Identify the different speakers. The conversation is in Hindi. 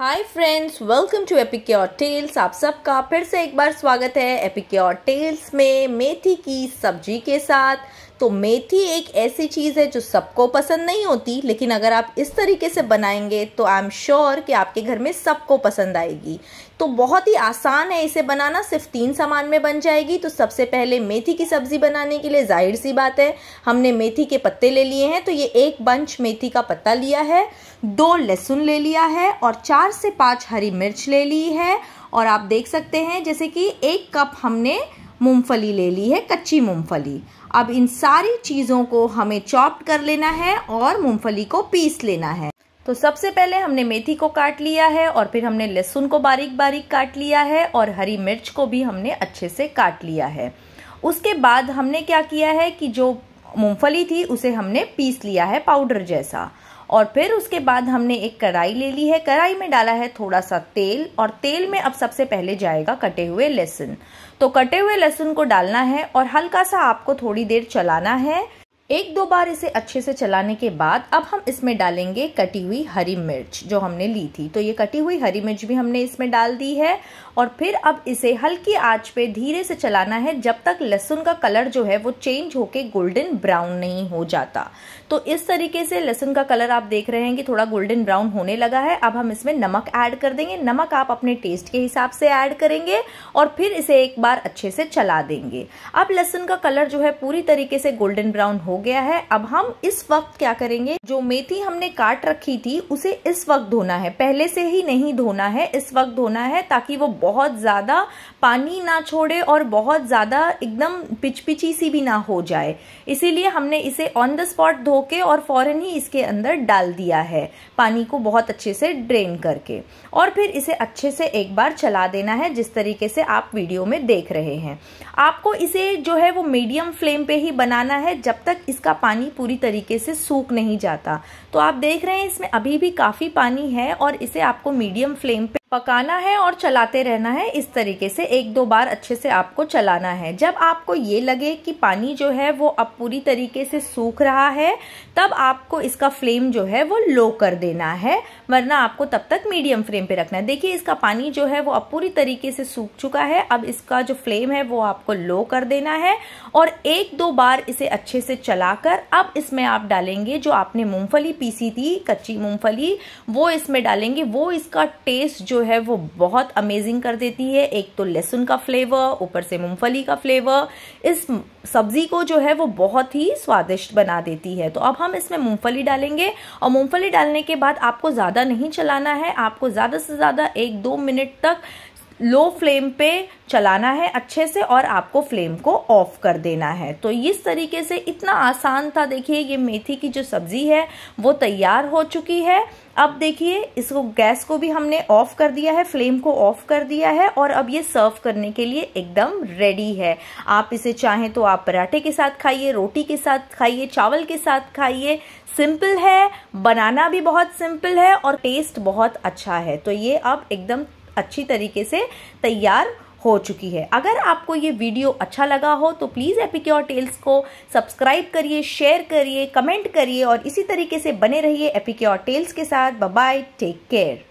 Speaker 1: hi friends welcome to Epicure Tales आप सबका फिर से एक बार स्वागत है एपिक्योर टेल्स में मेथी की सब्जी के साथ तो मेथी एक ऐसी चीज़ है जो सबको पसंद नहीं होती लेकिन अगर आप इस तरीके से बनाएंगे तो आई एम श्योर कि आपके घर में सबको पसंद आएगी तो बहुत ही आसान है इसे बनाना सिर्फ तीन सामान में बन जाएगी तो सबसे पहले मेथी की सब्ज़ी बनाने के लिए जाहिर सी बात है हमने मेथी के पत्ते ले लिए हैं तो ये एक बंच मेथी का पत्ता लिया है दो लहसुन ले लिया है और चार से पांच हरी मिर्च ले ली है और आप देख सकते हैं जैसे कि एक कप हमने मूंगफली ले ली है कच्ची मूंगफली अब इन सारी चीज़ों को हमें चॉप्ड कर लेना है और मूंगफली को पीस लेना है तो सबसे पहले हमने मेथी को काट लिया है और फिर हमने लहसुन को बारीक बारीक काट लिया है और हरी मिर्च को भी हमने अच्छे से काट लिया है उसके बाद हमने क्या किया है कि जो मूंगफली थी उसे हमने पीस लिया है पाउडर जैसा और फिर उसके बाद हमने एक कढ़ाई ले ली है कढ़ाई में डाला है थोड़ा सा तेल और तेल में अब सबसे पहले जाएगा कटे हुए लहसुन तो कटे हुए लहसुन को डालना है और हल्का सा आपको थोड़ी देर चलाना है एक दो बार इसे अच्छे से चलाने के बाद अब हम इसमें डालेंगे कटी हुई हरी मिर्च जो हमने ली थी तो ये कटी हुई हरी मिर्च भी हमने इसमें डाल दी है और फिर अब इसे हल्की आंच पे धीरे से चलाना है जब तक लहसुन का कलर जो है वो चेंज होके गोल्डन ब्राउन नहीं हो जाता तो इस तरीके से लहसुन का कलर आप देख रहे हैं कि थोड़ा गोल्डन ब्राउन होने लगा है अब हम इसमें नमक ऐड कर देंगे नमक आप अपने टेस्ट के हिसाब से ऐड करेंगे और फिर इसे एक बार अच्छे से चला देंगे अब लहसुन का कलर जो है पूरी तरीके से गोल्डन ब्राउन हो गया है अब हम इस वक्त क्या करेंगे जो मेथी हमने काट रखी थी उसे इस वक्त धोना है पहले से ही नहीं धोना है इस वक्त धोना है ताकि वो बहुत ज़्यादा पानी ना छोड़े और बहुत ज़्यादा एकदम पिचपिची सी भी ना हो जाए इसीलिए हमने इसे ऑन द स्पॉट धो के और फ़ौरन ही इसके अंदर डाल दिया है पानी को बहुत अच्छे से ड्रेन करके और फिर इसे अच्छे से एक बार चला देना है जिस तरीके से आप वीडियो में देख रहे हैं आपको इसे जो है वो मीडियम फ्लेम पे ही बनाना है जब तक इसका पानी पूरी तरीके से सूख नहीं जाता तो आप देख रहे हैं इसमें अभी भी काफ़ी पानी है और इसे आपको मीडियम फ्लेम पकाना है और चलाते रहना है इस तरीके से एक दो बार अच्छे से आपको चलाना है जब आपको ये लगे कि पानी जो है वो अब पूरी तरीके से सूख रहा है तब आपको इसका फ्लेम जो है वो लो कर देना है वरना आपको तब तक मीडियम फ्लेम पे रखना है देखिए इसका पानी जो है वो अब पूरी तरीके से सूख चुका है अब इसका जो फ्लेम है वो आपको लो कर देना है और एक दो बार इसे अच्छे से चलाकर अब इसमें आप डालेंगे जो आपने मूँगफली पीसी थी कच्ची मूँगफली वो इसमें डालेंगे वो इसका टेस्ट जो जो है वो बहुत अमेजिंग कर देती है एक तो लहसुन का फ्लेवर ऊपर से मूंगफली का फ्लेवर इस सब्ज़ी को जो है वो बहुत ही स्वादिष्ट बना देती है तो अब हम इसमें मूंगफली डालेंगे और मूंगफली डालने के बाद आपको ज़्यादा नहीं चलाना है आपको ज़्यादा से ज़्यादा एक दो मिनट तक लो फ्लेम पे चलाना है अच्छे से और आपको फ्लेम को ऑफ कर देना है तो इस तरीके से इतना आसान था देखिए ये मेथी की जो सब्ज़ी है वो तैयार हो चुकी है अब देखिए इसको गैस को भी हमने ऑफ कर दिया है फ्लेम को ऑफ कर दिया है और अब ये सर्व करने के लिए एकदम रेडी है आप इसे चाहें तो आप पराठे के साथ खाइए रोटी के साथ खाइए चावल के साथ खाइए सिंपल है बनाना भी बहुत सिंपल है और टेस्ट बहुत अच्छा है तो ये अब एकदम अच्छी तरीके से तैयार हो चुकी है अगर आपको ये वीडियो अच्छा लगा हो तो प्लीज़ एपिक्योर टेल्स को सब्सक्राइब करिए शेयर करिए कमेंट करिए और इसी तरीके से बने रहिए एपिक्योर टेल्स के साथ बाय टेक केयर